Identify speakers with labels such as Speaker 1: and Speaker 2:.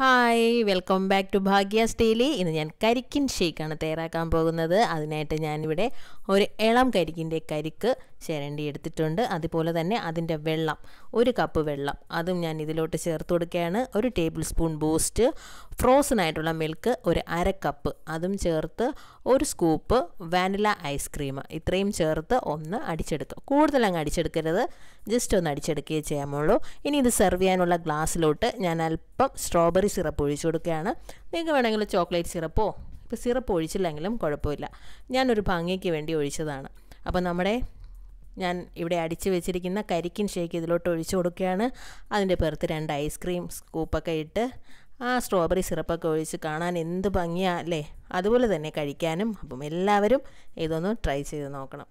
Speaker 1: hi welcome back to ഭാഗ്യ സ്റ്റേലി ഇന്ന് ഞാൻ കരിക്കിൻ ഷേക്കാണ് തയ്യാറാക്കാൻ പോകുന്നത് അതിനായിട്ട് ഞാനിവിടെ ഒരു ഇളം കരിക്കിൻ്റെ കരിക്ക് ചിരണ്ടി എടുത്തിട്ടുണ്ട് അതുപോലെ തന്നെ അതിൻ്റെ വെള്ളം ഒരു കപ്പ് വെള്ളം അതും ഞാൻ ഇതിലോട്ട് ചേർത്ത് കൊടുക്കുകയാണ് ഒരു ടേബിൾ സ്പൂൺ ബൂസ്റ്റ് ഫ്രോസൺ ആയിട്ടുള്ള മിൽക്ക് ഒരു അര കപ്പ് അതും ചേർത്ത് ഒരു സ്കൂപ്പ് വാനില ഐസ്ക്രീം ഇത്രയും ചേർത്ത് ഒന്ന് അടിച്ചെടുക്കുക കൂടുതൽ അങ്ങ് അടിച്ചെടുക്കരുത് ജസ്റ്റ് ഒന്ന് അടിച്ചെടുക്കുകയേ ചെയ്യാമുള്ളൂ ഇനി ഇത് സെർവ് ചെയ്യാനുള്ള ഗ്ലാസ്സിലോട്ട് ഞാൻ അല്പം സ്ട്രോബെറി സിറപ്പ് ഒഴിച്ചു കൊടുക്കുകയാണ് നിങ്ങൾക്ക് വേണമെങ്കിൽ ചോക്ലേറ്റ് സിറപ്പോ ഇപ്പോൾ സിറപ്പ് ഒഴിച്ചില്ലെങ്കിലും കുഴപ്പമില്ല ഞാനൊരു ഭംഗിക്ക് വേണ്ടി ഒഴിച്ചതാണ് അപ്പോൾ നമ്മുടെ ഞാൻ ഇവിടെ അടിച്ചു വെച്ചിരിക്കുന്ന കരിക്കിൻ ഷേക്ക് ഇതിലോട്ട് ഒഴിച്ചു കൊടുക്കുകയാണ് അതിൻ്റെ പുറത്ത് രണ്ട് ഐസ്ക്രീം സ്കൂപ്പൊക്കെ ഇട്ട് ആ സ്ട്രോബെറി സിറപ്പൊക്കെ ഒഴിച്ച് കാണാൻ എന്ത് ഭംഗിയാണ് അല്ലേ അതുപോലെ തന്നെ കഴിക്കാനും അപ്പം എല്ലാവരും ഇതൊന്ന് ട്രൈ ചെയ്ത് നോക്കണം